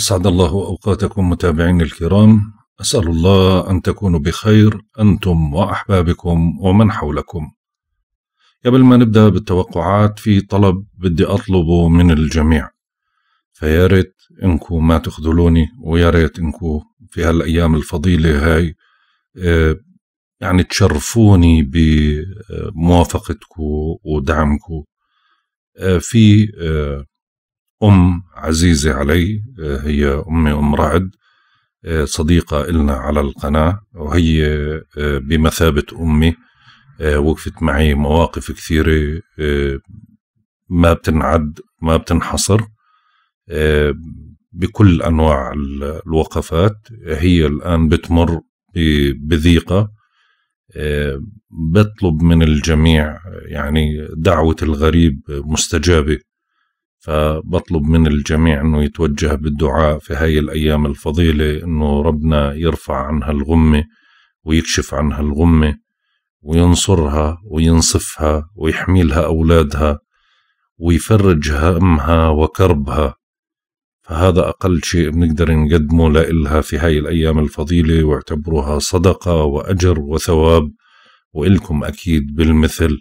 أسعد الله أوقاتكم متابعين الكرام أسأل الله أن تكونوا بخير أنتم وأحبابكم ومن حولكم قبل ما نبدأ بالتوقعات في طلب بدي أطلبه من الجميع فيا ريت انكو ما تخذلوني ويا ريت انكو في هالايام الفضيله هاي آه، يعني تشرفوني بموافقتكو ودعمكو آه، في آه، أم عزيزة علي هي أمي أم رعد صديقة إلنا على القناة وهي بمثابة أمي وقفت معي مواقف كثيرة ما بتنعد ما بتنحصر بكل أنواع الوقفات هي الآن بتمر بذيقة بطلب من الجميع يعني دعوة الغريب مستجابة فبطلب من الجميع انه يتوجه بالدعاء في هاي الايام الفضيله انه ربنا يرفع عنها الغمه ويكشف عنها الغمه وينصرها وينصفها ويحميلها اولادها ويفرج همها وكربها فهذا أقل شيء بنقدر نقدمه لإلها في هاي الأيام الفضيلة واعتبروها صدقة وأجر وثواب وإلكم أكيد بالمثل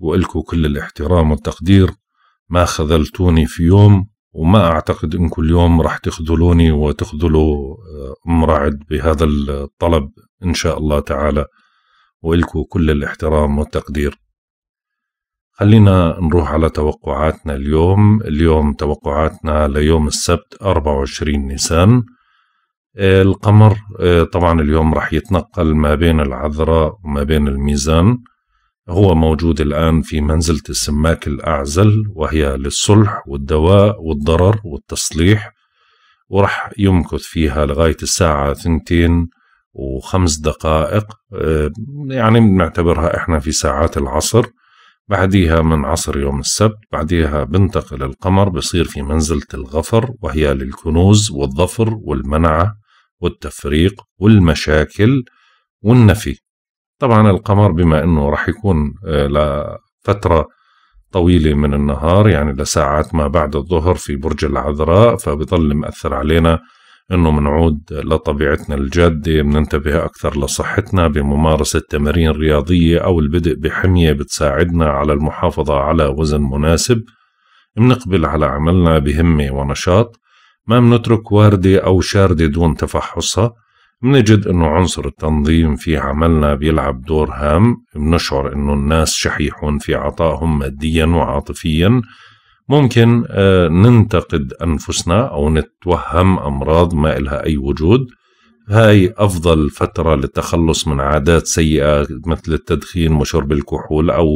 وإلكم كل الاحترام والتقدير ما خذلتوني في يوم وما أعتقد أنكم اليوم راح تخذلوني وتخذلوا آه، أم رعد بهذا الطلب إن شاء الله تعالى وإلكوا كل الاحترام والتقدير خلينا نروح على توقعاتنا اليوم اليوم توقعاتنا ليوم السبت 24 نيسان آه، القمر آه، طبعا اليوم راح يتنقل ما بين العذراء وما بين الميزان هو موجود الآن في منزلة السماك الأعزل وهي للصلح والدواء والضرر والتصليح ورح يمكث فيها لغاية الساعة ثنتين وخمس دقائق آه، يعني بنعتبرها إحنا في ساعات العصر بعديها من عصر يوم السبت بعديها بنتقل القمر بصير في منزلة الغفر وهي للكنوز والظفر والمنعة والتفريق والمشاكل والنفي طبعا القمر بما انه راح يكون آه، لفتره طويله من النهار يعني لساعات ما بعد الظهر في برج العذراء فبضل مأثر علينا انه منعود لطبيعتنا الجادة بننتبه اكثر لصحتنا بممارسة تمارين رياضية او البدء بحمية بتساعدنا على المحافظة على وزن مناسب بنقبل على عملنا بهمة ونشاط ما بنترك واردة او شاردة دون تفحصها منجد انه عنصر التنظيم في عملنا بيلعب دور هام بنشعر انه الناس شحيحون في عطائهم ماديا وعاطفيا ممكن آه، ننتقد أنفسنا أو نتوهم أمراض ما إلها أي وجود هاي أفضل فترة للتخلص من عادات سيئة مثل التدخين وشرب الكحول أو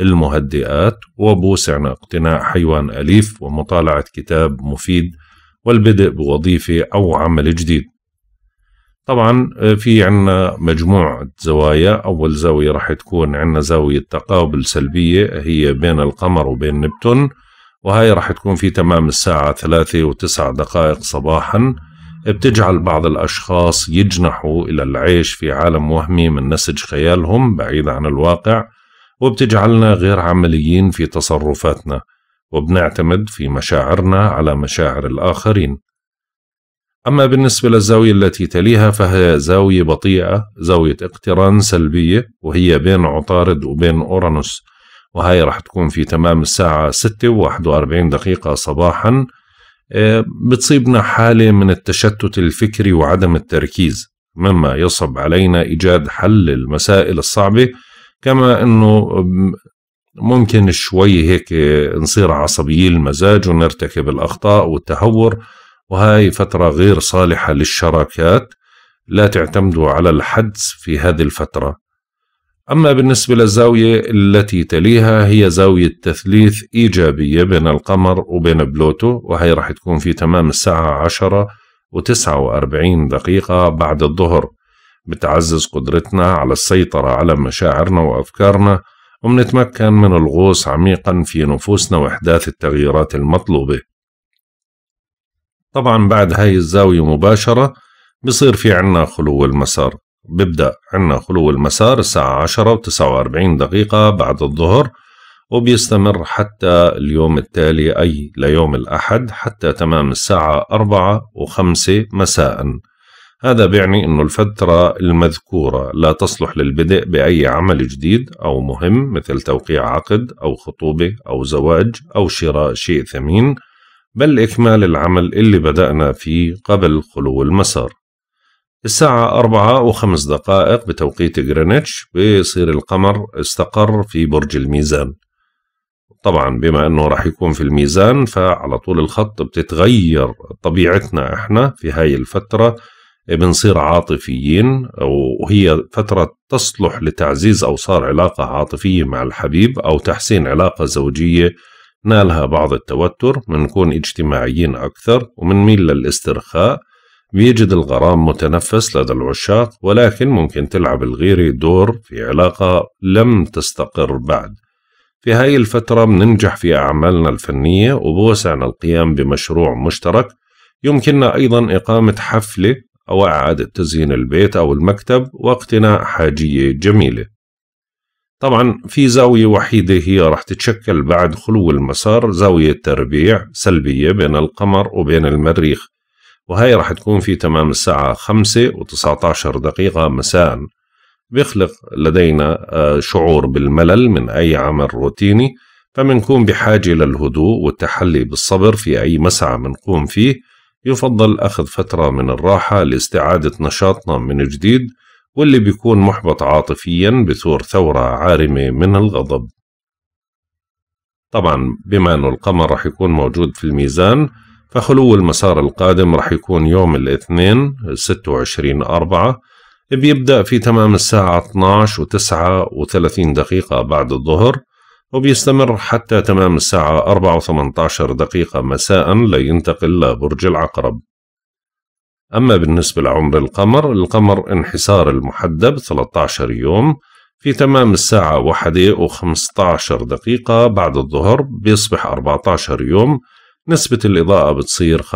المهدئات وبوسعنا اقتناء حيوان أليف ومطالعة كتاب مفيد والبدء بوظيفة أو عمل جديد طبعا آه، في عنا مجموعة زوايا أول زاوية راح تكون عنا زاوية تقابل سلبية هي بين القمر وبين نبتون وهي راح تكون في تمام الساعة ثلاثة وتسع دقائق صباحا بتجعل بعض الأشخاص يجنحوا إلى العيش في عالم وهمي من نسج خيالهم بعيد عن الواقع وبتجعلنا غير عمليين في تصرفاتنا وبنعتمد في مشاعرنا على مشاعر الآخرين أما بالنسبة للزاوية التي تليها فهي زاوية بطيئة زاوية اقتران سلبية وهي بين عطارد وبين أورانوس وهي رح تكون في تمام الساعة 6 و 41 دقيقة صباحا آه، بتصيبنا حالة من التشتت الفكري وعدم التركيز مما يصب علينا إيجاد حل المسائل الصعبة كما أنه ممكن شوي هيك نصير عصبيين المزاج ونرتكب الأخطاء والتهور وهاي فترة غير صالحة للشراكات لا تعتمدوا على الحدس في هذه الفترة أما بالنسبة للزاوية التي تليها هي زاوية تثليث إيجابية بين القمر وبين بلوتو وهي راح تكون في تمام الساعة عشرة و وأربعين دقيقة بعد الظهر بتعزز قدرتنا على السيطرة على مشاعرنا وأفكارنا ومنتمكن من الغوص عميقا في نفوسنا وإحداث التغييرات المطلوبة طبعا بعد هاي الزاوية مباشرة بصير في عنا خلو المسار ببدأ عنا خلو المسار الساعة عشرة وتسعة وأربعين دقيقة بعد الظهر وبيستمر حتى اليوم التالي أي ليوم الأحد حتى تمام الساعة أربعة وخمسة مساء هذا بيعني أن الفترة المذكورة لا تصلح للبدء بأي عمل جديد أو مهم مثل توقيع عقد أو خطوبة أو زواج أو شراء شيء ثمين بل إكمال العمل اللي بدأنا فيه قبل خلو المسار الساعة أربعة وخمس دقائق بتوقيت غرينتش بيصير القمر استقر في برج الميزان طبعا بما أنه راح يكون في الميزان فعلى طول الخط بتتغير طبيعتنا إحنا في هاي الفترة بنصير عاطفيين وهي فترة تصلح لتعزيز أوصار علاقة عاطفية مع الحبيب أو تحسين علاقة زوجية نالها بعض التوتر منكون اجتماعيين أكثر ومنميل للاسترخاء بيجد الغرام متنفس لدى العشاق ولكن ممكن تلعب الغيرة دور في علاقة لم تستقر بعد في هاي الفترة بننجح في أعمالنا الفنية وبوسعنا القيام بمشروع مشترك يمكننا أيضا إقامة حفلة أو إعادة تزيين البيت أو المكتب واقتناء حاجية جميلة طبعا في زاوية وحيدة هي راح تتشكل بعد خلو المسار زاوية تربيع سلبية بين القمر وبين المريخ وهي راح تكون في تمام الساعة 5 و19 دقيقة مساء بيخلق لدينا آه، شعور بالملل من أي عمل روتيني فمنكون بحاجة للهدوء والتحلي بالصبر في أي مسعى منقوم فيه يفضل أخذ فترة من الراحة لاستعادة نشاطنا من جديد واللي بيكون محبط عاطفيا بثور ثورة عارمة من الغضب طبعا بما أنه القمر رح يكون موجود في الميزان فخلو المسار القادم رح يكون يوم الاثنين 26 أربعة بيبدأ في تمام الساعة 12 وتسعة وثلاثين دقيقة بعد الظهر وبيستمر حتى تمام الساعة 4 و18 دقيقة مساء لينتقل لبرج العقرب أما بالنسبة لعمر القمر القمر انحسار المحدب 13 يوم في تمام الساعة واحدة و15 دقيقة بعد الظهر بيصبح 14 يوم نسبة الإضاءة بتصير 85%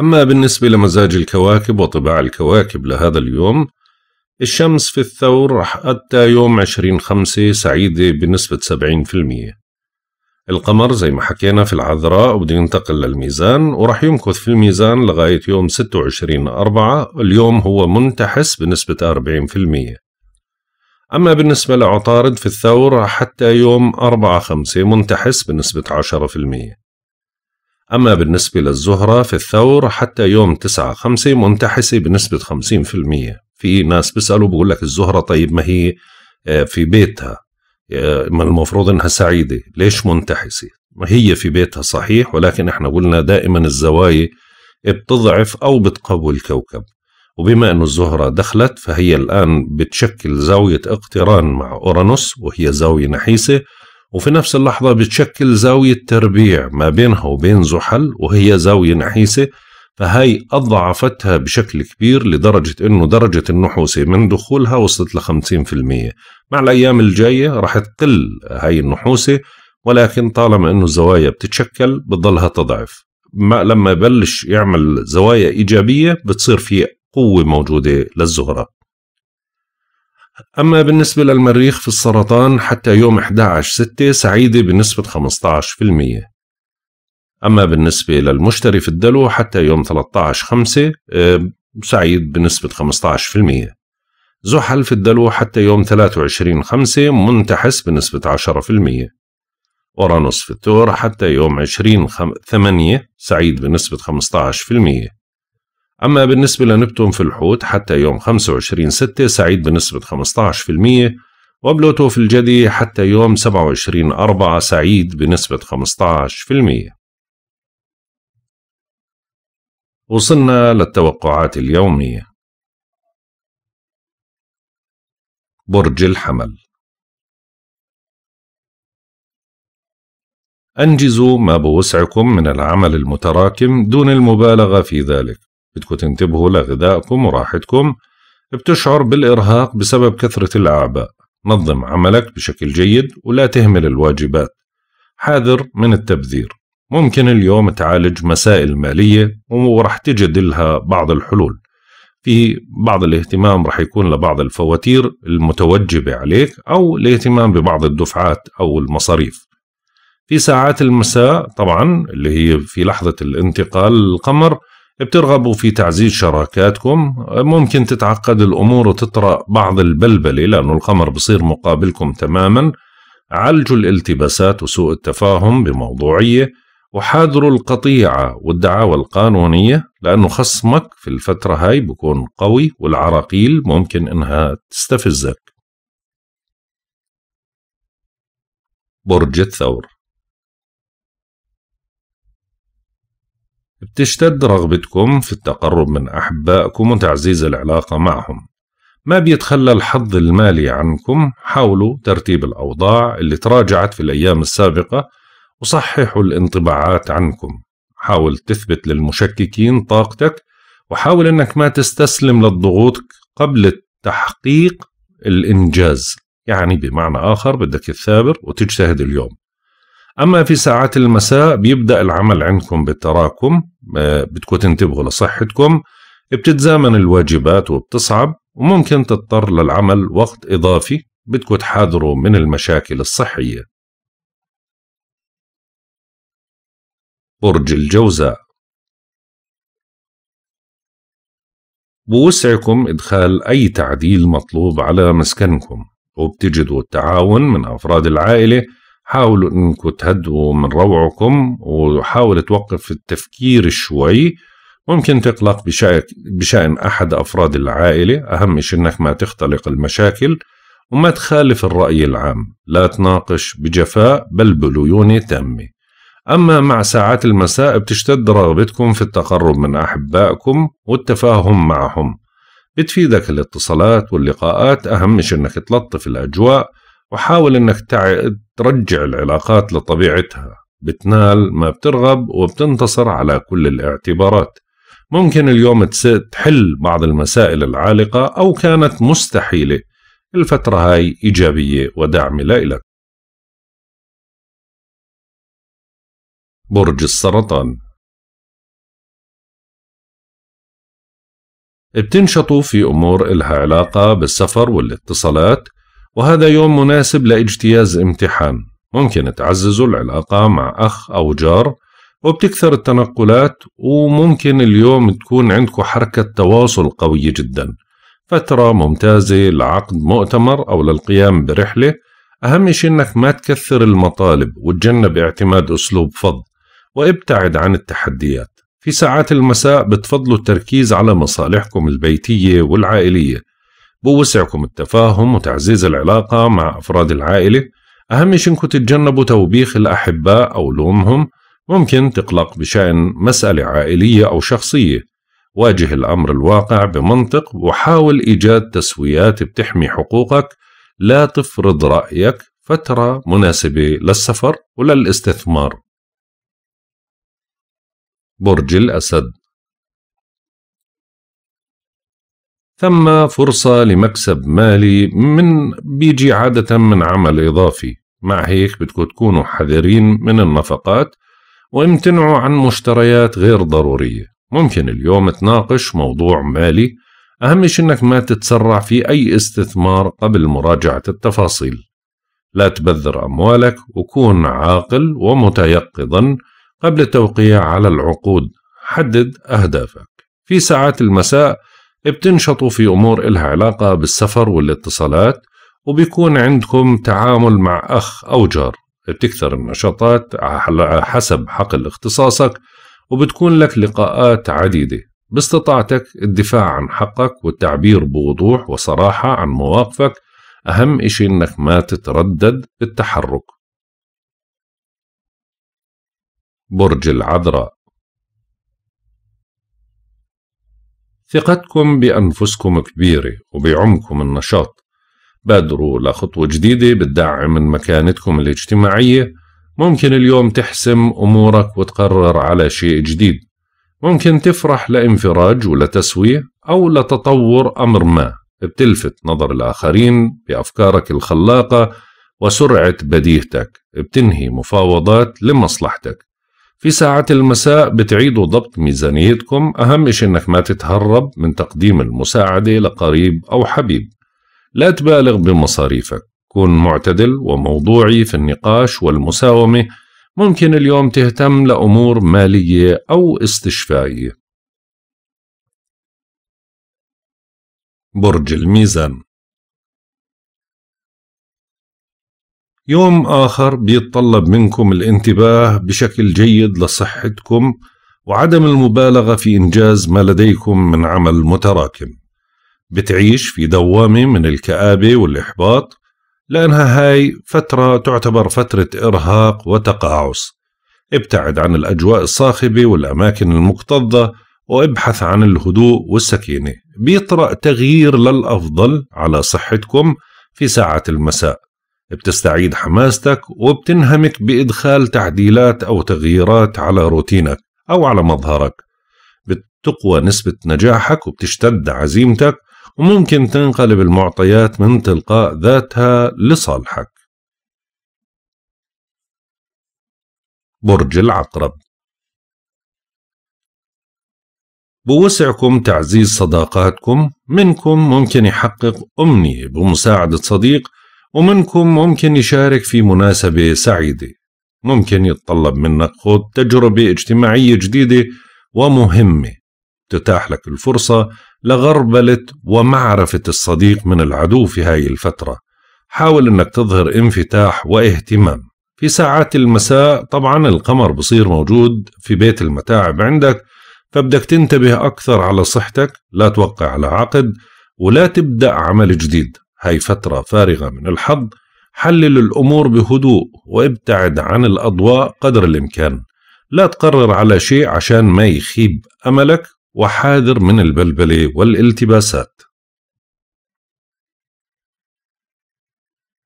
أما بالنسبة لمزاج الكواكب وطباع الكواكب لهذا اليوم الشمس في الثور حتى يوم 20 خمسة سعيدة بنسبة 70% القمر زي ما حكينا في العذراء وبده ينتقل للميزان وراح يمكث في الميزان لغاية يوم 26 أربعة اليوم هو منتحس بنسبة 40% أما بالنسبة لعطارد في الثور حتى يوم 4 5 منتحس بنسبة 10% أما بالنسبة للزهرة في الثور حتى يوم 9 5 منتحسة بنسبة 50% في ناس بيسألوا بقول لك الزهرة طيب ما هي آه، في بيتها ما المفروض انها سعيده ليش منتحسه ما هي في بيتها صحيح ولكن احنا قلنا دائما الزوايا بتضعف او بتقوي الكوكب وبما أن الزهرة دخلت فهي الآن بتشكل زاوية اقتران مع أورانوس وهي زاوية نحيسة وفي نفس اللحظة بتشكل زاوية تربيع ما بينها وبين زحل وهي زاوية نحيسة فهي أضعفتها بشكل كبير لدرجة أنه درجة النحوسة من دخولها وصلت ل 50% مع الأيام الجاية رح تقل هاي النحوسة ولكن طالما أنه الزوايا بتتشكل بتضلها تضعف ما لما يبلش يعمل زوايا إيجابية بتصير في قوة موجودة للزهرة أما بالنسبة للمريخ في السرطان حتى يوم 11 6 سعيدة بنسبة 15% أما بالنسبة للمشتري في الدلو حتى يوم 13/5 آه، سعيد بنسبة 15% زحل في الدلو حتى يوم 23/5 منتحس بنسبة 10% أورانوس في الثور حتى يوم 20/8 سعيد بنسبة 15% أما بالنسبة لنبتون في الحوت حتى يوم 25/6 سعيد بنسبة 15% وبلوتو في الجدي حتى يوم 27 أربعة سعيد بنسبة 15% وصلنا للتوقعات اليومية برج الحمل أنجزوا ما بوسعكم من العمل المتراكم دون المبالغة في ذلك بدكم تنتبهوا لغذائكم وراحتكم بتشعر بالإرهاق بسبب كثرة الأعباء نظم عملك بشكل جيد ولا تهمل الواجبات حاذر من التبذير ممكن اليوم تعالج مسائل مالية وراح تجد لها بعض الحلول في بعض الاهتمام راح يكون لبعض الفواتير المتوجبة عليك أو الاهتمام ببعض الدفعات أو المصاريف في ساعات المساء طبعا اللي هي في لحظة الانتقال للقمر بترغبوا في تعزيز شراكاتكم ممكن تتعقد الأمور وتطرأ بعض البلبلة لأنه القمر بصير مقابلكم تماما عالجوا الالتباسات وسوء التفاهم بموضوعية وحاذروا القطيعة والدعاوى القانونية لأنه خصمك في الفترة هاي بكون قوي والعراقيل ممكن إنها تستفزك برج الثور بتشتد رغبتكم في التقرب من أحبائكم وتعزيز العلاقة معهم ما بيتخلى الحظ المالي عنكم حاولوا ترتيب الأوضاع اللي تراجعت في الأيام السابقة وصححوا الانطباعات عنكم حاول تثبت للمشككين طاقتك وحاول أنك ما تستسلم للضغوط قبل تحقيق الإنجاز يعني بمعنى آخر بدك تثابر وتجتهد اليوم أما في ساعات المساء بيبدأ العمل عندكم بالتراكم آه، بدكم تنتبهوا لصحتكم بتتزامن الواجبات وبتصعب وممكن تضطر للعمل وقت إضافي بدكم تحاذروا من المشاكل الصحية برج الجوزاء بوسعكم إدخال أي تعديل مطلوب على مسكنكم وبتجدوا التعاون من أفراد العائلة حاولوا أنكم تهدوا من روعكم وحاولوا توقف التفكير شوي ممكن تقلق بشأن أحد أفراد العائلة أهم شيء أنك ما تختلق المشاكل وما تخالف الرأي العام لا تناقش بجفاء بل بليونة تامة أما مع ساعات المساء بتشتد رغبتكم في التقرب من أحبائكم والتفاهم معهم بتفيدك الاتصالات واللقاءات أهم شيء أنك تلطف الأجواء وحاول أنك تع... ترجع العلاقات لطبيعتها بتنال ما بترغب وبتنتصر على كل الاعتبارات ممكن اليوم تحل بعض المسائل العالقة أو كانت مستحيلة الفترة هاي إيجابية ودعم لإلك برج السرطان بتنشطوا في أمور إلها علاقة بالسفر والاتصالات وهذا يوم مناسب لاجتياز امتحان ممكن تعززوا العلاقة مع أخ أو جار وبتكثر التنقلات وممكن اليوم تكون عندكم حركة تواصل قوية جدا فترة ممتازة لعقد مؤتمر أو للقيام برحلة أهم شيء إنك ما تكثر المطالب وتجنب اعتماد أسلوب فض وابتعد عن التحديات في ساعات المساء بتفضلوا التركيز على مصالحكم البيتية والعائلية بوسعكم التفاهم وتعزيز العلاقة مع أفراد العائلة أهم شيء إنكم تتجنبوا توبيخ الأحباء أو لومهم ممكن تقلق بشأن مسألة عائلية أو شخصية واجه الأمر الواقع بمنطق وحاول إيجاد تسويات بتحمي حقوقك لا تفرض رأيك فترة مناسبة للسفر وللاستثمار برج الأسد ثم فرصة لمكسب مالي من بيجي عادة من عمل إضافي مع هيك بدكم تكونوا حذرين من النفقات وامتنعوا عن مشتريات غير ضرورية ممكن اليوم تناقش موضوع مالي أهم شيء أنك ما تتسرع في أي استثمار قبل مراجعة التفاصيل لا تبذر أموالك وكون عاقل ومتيقظا قبل التوقيع على العقود حدد أهدافك في ساعات المساء بتنشطوا في أمور إلها علاقة بالسفر والاتصالات وبيكون عندكم تعامل مع أخ أو جار بتكثر النشاطات على حسب حقل اختصاصك وبتكون لك لقاءات عديدة باستطاعتك الدفاع عن حقك والتعبير بوضوح وصراحة عن مواقفك أهم إشي إنك ما تتردد بالتحرك برج العذراء ثقتكم بأنفسكم كبيرة وبعمكم النشاط بادروا لخطوة جديدة بتدعم من مكانتكم الاجتماعية ممكن اليوم تحسم أمورك وتقرر على شيء جديد ممكن تفرح لانفراج ولتسوية أو لتطور أمر ما بتلفت نظر الآخرين بأفكارك الخلاقة وسرعة بديهتك بتنهي مفاوضات لمصلحتك في ساعات المساء بتعيدوا ضبط ميزانيتكم أهم إشي إنك ما تتهرب من تقديم المساعدة لقريب أو حبيب لا تبالغ بمصاريفك كن معتدل وموضوعي في النقاش والمساومة ممكن اليوم تهتم لأمور مالية أو استشفائية برج الميزان يوم آخر بيتطلب منكم الانتباه بشكل جيد لصحتكم وعدم المبالغة في إنجاز ما لديكم من عمل متراكم بتعيش في دوامة من الكآبة والإحباط لأنها هاي فترة تعتبر فترة إرهاق وتقاعس ابتعد عن الأجواء الصاخبة والأماكن المكتظة وابحث عن الهدوء والسكينة بيطرأ تغيير للأفضل على صحتكم في ساعة المساء بتستعيد حماستك وبتنهمك بإدخال تعديلات أو تغييرات على روتينك أو على مظهرك بتقوى نسبة نجاحك وبتشتد عزيمتك وممكن تنقلب المعطيات من تلقاء ذاتها لصالحك برج العقرب بوسعكم تعزيز صداقاتكم منكم ممكن يحقق أمنية بمساعدة صديق ومنكم ممكن يشارك في مناسبة سعيدة ممكن يتطلب منك خوض تجربة اجتماعية جديدة ومهمة تتاح لك الفرصة لغربلة ومعرفة الصديق من العدو في هاي الفترة حاول انك تظهر انفتاح واهتمام في ساعات المساء طبعا القمر بصير موجود في بيت المتاعب عندك فبدك تنتبه أكثر على صحتك لا توقع على عقد ولا تبدأ عمل جديد هاي فترة فارغة من الحظ حلل الأمور بهدوء وابتعد عن الأضواء قدر الإمكان لا تقرر على شيء عشان ما يخيب أملك وحاذر من البلبلة والالتباسات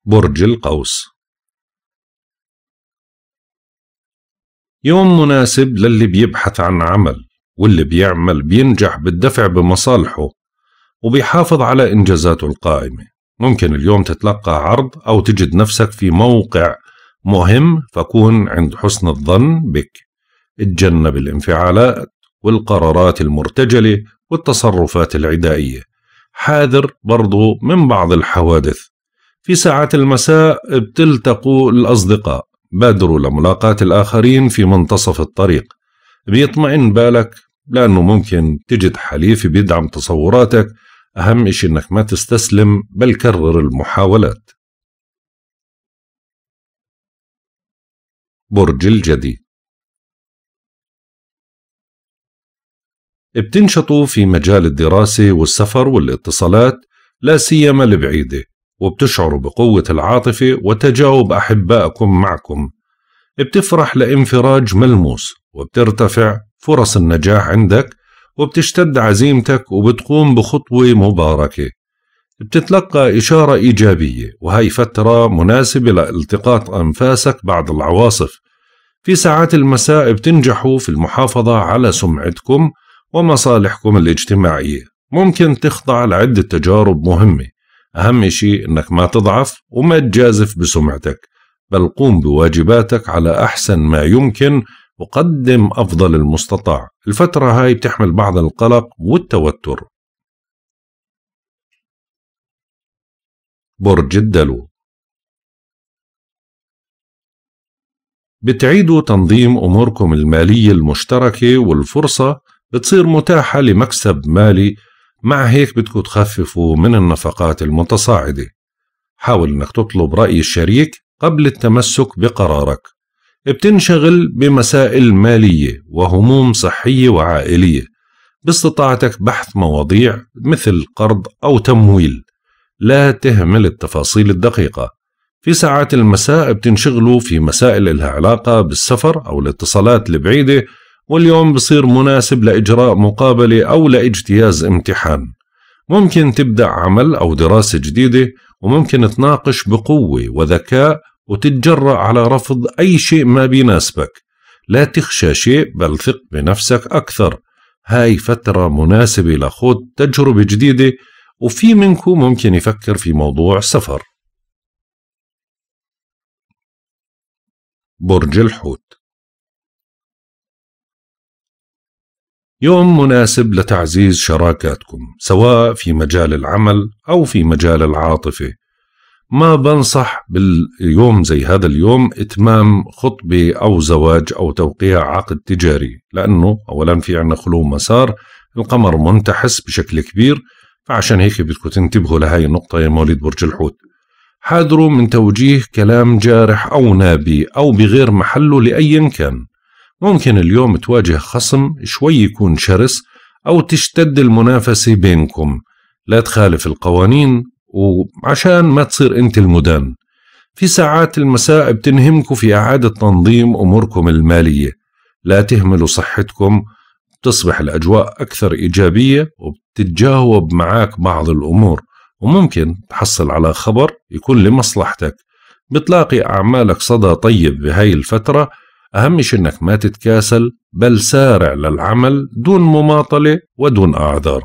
برج القوس يوم مناسب للي بيبحث عن عمل واللي بيعمل بينجح بالدفع بمصالحه وبيحافظ على إنجازاته القائمة ممكن اليوم تتلقى عرض أو تجد نفسك في موقع مهم فكون عند حسن الظن بك اتجنب الانفعالات والقرارات المرتجلة والتصرفات العدائية حاذر برضو من بعض الحوادث في ساعات المساء بتلتقوا الأصدقاء بادروا لملاقاة الآخرين في منتصف الطريق بيطمئن بالك لأنه ممكن تجد حليف بيدعم تصوراتك أهم إشي إنك ما تستسلم بل كرر المحاولات برج الجدي بتنشطوا في مجال الدراسة والسفر والاتصالات لا سيما البعيدة وبتشعروا بقوة العاطفة وتجاوب أحبائكم معكم بتفرح لانفراج ملموس وبترتفع فرص النجاح عندك وبتشتد عزيمتك وبتقوم بخطوة مباركة بتتلقى إشارة إيجابية وهي فترة مناسبة لالتقاط أنفاسك بعد العواصف في ساعات المساء بتنجحوا في المحافظة على سمعتكم ومصالحكم الاجتماعية ممكن تخضع لعدة تجارب مهمة أهم شيء أنك ما تضعف وما تجازف بسمعتك بل قوم بواجباتك على أحسن ما يمكن وقدم أفضل المستطاع الفترة هاي بتحمل بعض القلق والتوتر برج الدلو بتعيدوا تنظيم أموركم المالية المشتركة والفرصة بتصير متاحة لمكسب مالي مع هيك بدكم تخففوا من النفقات المتصاعدة حاول أنك تطلب رأي الشريك قبل التمسك بقرارك بتنشغل بمسائل مالية وهموم صحية وعائلية باستطاعتك بحث مواضيع مثل قرض أو تمويل لا تهمل التفاصيل الدقيقة في ساعات المساء بتنشغلوا في مسائل لها علاقة بالسفر أو الاتصالات البعيدة واليوم بصير مناسب لإجراء مقابلة أو لاجتياز امتحان ممكن تبدأ عمل أو دراسة جديدة وممكن تناقش بقوة وذكاء وتتجرأ على رفض أي شيء ما بيناسبك لا تخشى شيء بل ثق بنفسك أكثر هاي فترة مناسبة لخوض تجربة جديدة وفي منكم ممكن يفكر في موضوع سفر برج الحوت يوم مناسب لتعزيز شراكاتكم سواء في مجال العمل أو في مجال العاطفة ما بنصح باليوم زي هذا اليوم اتمام خطبه او زواج او توقيع عقد تجاري لانه اولا في عندنا خلو مسار القمر منتحس بشكل كبير فعشان هيك بدكم تنتبهوا لهي النقطه يا مواليد برج الحوت حاذروا من توجيه كلام جارح او نابي او بغير محله لاي كان ممكن اليوم تواجه خصم شوي يكون شرس او تشتد المنافسه بينكم لا تخالف القوانين وعشان ما تصير انت المدان في ساعات المساء بتنهمكم في إعادة تنظيم أموركم المالية لا تهملوا صحتكم بتصبح الأجواء أكثر إيجابية وبتتجاوب معك بعض الأمور وممكن تحصل على خبر يكون لمصلحتك بتلاقي أعمالك صدى طيب بهاي الفترة أهم شيء أنك ما تتكاسل بل سارع للعمل دون مماطلة ودون أعذار